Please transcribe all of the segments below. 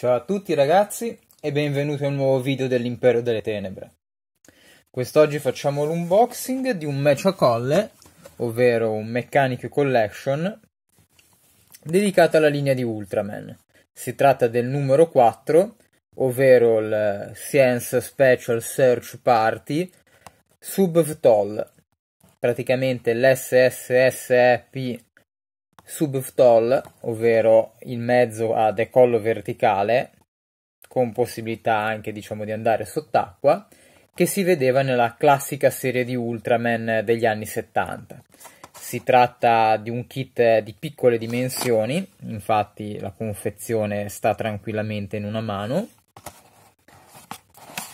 Ciao a tutti ragazzi e benvenuti a un nuovo video dell'Impero delle Tenebre. Quest'oggi facciamo l'unboxing di un match a colle, ovvero un Mechanic Collection, dedicato alla linea di Ultraman. Si tratta del numero 4, ovvero il Science Special Search Party Subvtol, praticamente l'SSSEP subftol, ovvero il mezzo a decollo verticale, con possibilità anche diciamo di andare sott'acqua, che si vedeva nella classica serie di Ultraman degli anni 70. Si tratta di un kit di piccole dimensioni, infatti la confezione sta tranquillamente in una mano.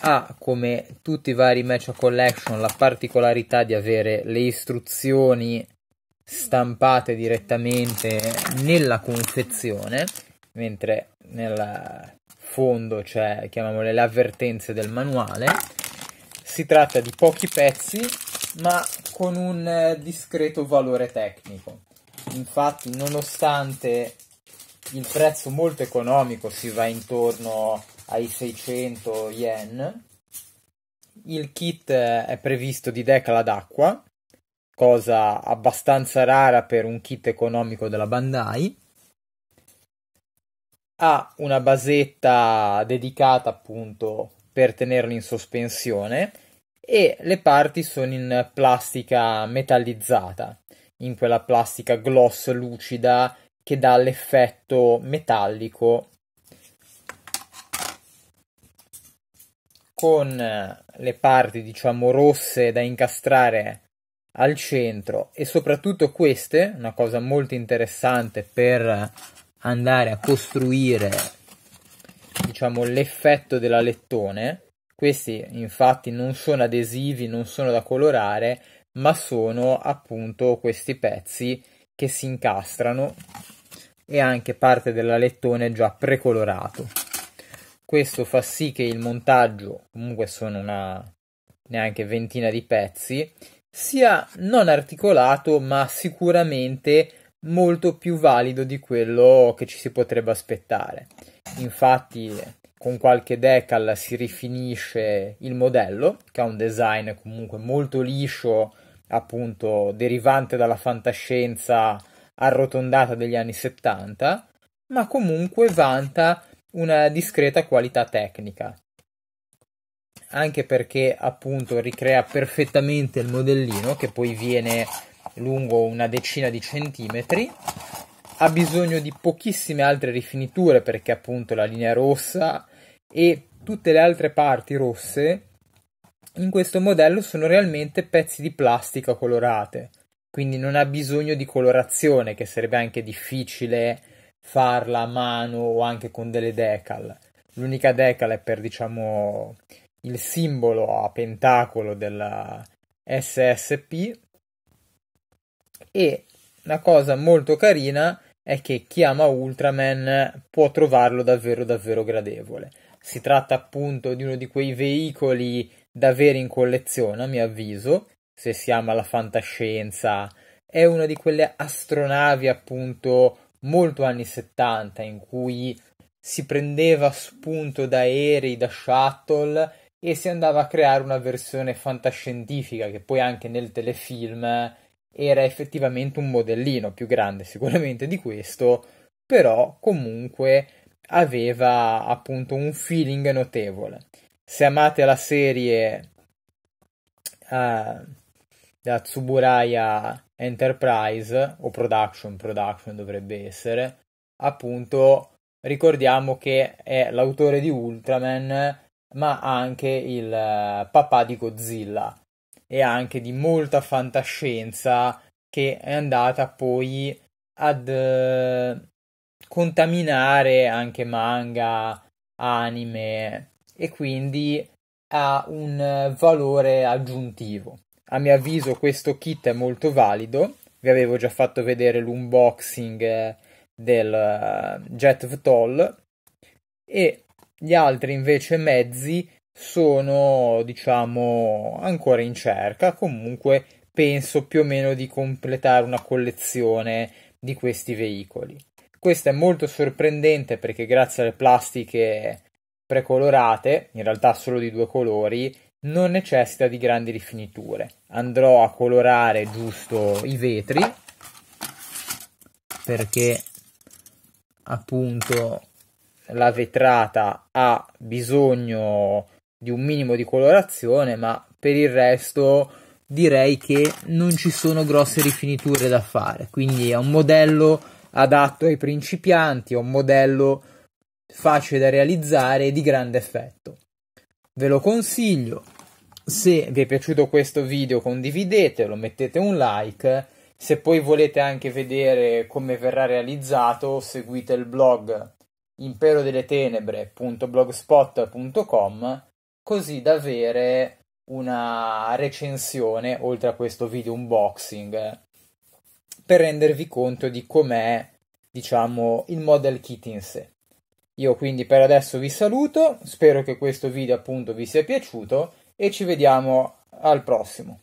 Ha come tutti i vari match collection la particolarità di avere le istruzioni stampate direttamente nella confezione, mentre nel fondo c'è, chiamiamole, le avvertenze del manuale. Si tratta di pochi pezzi, ma con un eh, discreto valore tecnico. Infatti, nonostante il prezzo molto economico si va intorno ai 600 yen, il kit eh, è previsto di decala d'acqua, cosa abbastanza rara per un kit economico della Bandai. Ha una basetta dedicata appunto per tenerlo in sospensione e le parti sono in plastica metallizzata, in quella plastica gloss lucida che dà l'effetto metallico con le parti diciamo rosse da incastrare al centro e soprattutto queste, una cosa molto interessante per andare a costruire diciamo l'effetto dell'alettone, questi infatti non sono adesivi, non sono da colorare, ma sono appunto questi pezzi che si incastrano e anche parte dell'alettone già precolorato. Questo fa sì che il montaggio, comunque sono una neanche ventina di pezzi, sia non articolato ma sicuramente molto più valido di quello che ci si potrebbe aspettare. Infatti con qualche decal si rifinisce il modello, che ha un design comunque molto liscio, appunto derivante dalla fantascienza arrotondata degli anni 70, ma comunque vanta una discreta qualità tecnica anche perché appunto ricrea perfettamente il modellino che poi viene lungo una decina di centimetri ha bisogno di pochissime altre rifiniture perché appunto la linea rossa e tutte le altre parti rosse in questo modello sono realmente pezzi di plastica colorate quindi non ha bisogno di colorazione che sarebbe anche difficile farla a mano o anche con delle decal l'unica decal è per diciamo il simbolo a pentacolo della SSP e la cosa molto carina è che chi ama Ultraman può trovarlo davvero davvero gradevole. Si tratta appunto di uno di quei veicoli da avere in collezione, a mio avviso, se si ama la fantascienza, è una di quelle astronavi appunto molto anni 70 in cui si prendeva spunto da aerei, da shuttle e si andava a creare una versione fantascientifica che poi anche nel telefilm era effettivamente un modellino più grande sicuramente di questo, però comunque aveva appunto un feeling notevole. Se amate la serie eh, da Tsuburaya Enterprise o Production, Production dovrebbe essere, appunto ricordiamo che è l'autore di Ultraman ma anche il eh, papà di Godzilla e anche di molta fantascienza che è andata poi ad eh, contaminare anche manga, anime e quindi ha un eh, valore aggiuntivo. A mio avviso questo kit è molto valido, vi avevo già fatto vedere l'unboxing eh, del Jet of Toll e gli altri invece mezzi sono, diciamo, ancora in cerca, comunque penso più o meno di completare una collezione di questi veicoli. Questo è molto sorprendente perché grazie alle plastiche precolorate, in realtà solo di due colori, non necessita di grandi rifiniture. Andrò a colorare giusto i vetri perché appunto la vetrata ha bisogno di un minimo di colorazione, ma per il resto direi che non ci sono grosse rifiniture da fare. Quindi è un modello adatto ai principianti, è un modello facile da realizzare e di grande effetto. Ve lo consiglio. Se vi è piaciuto questo video condividetelo, mettete un like. Se poi volete anche vedere come verrà realizzato, seguite il blog impero delle tenebre.blogspot.com così da avere una recensione oltre a questo video unboxing per rendervi conto di com'è diciamo il model kit in sé io quindi per adesso vi saluto spero che questo video appunto vi sia piaciuto e ci vediamo al prossimo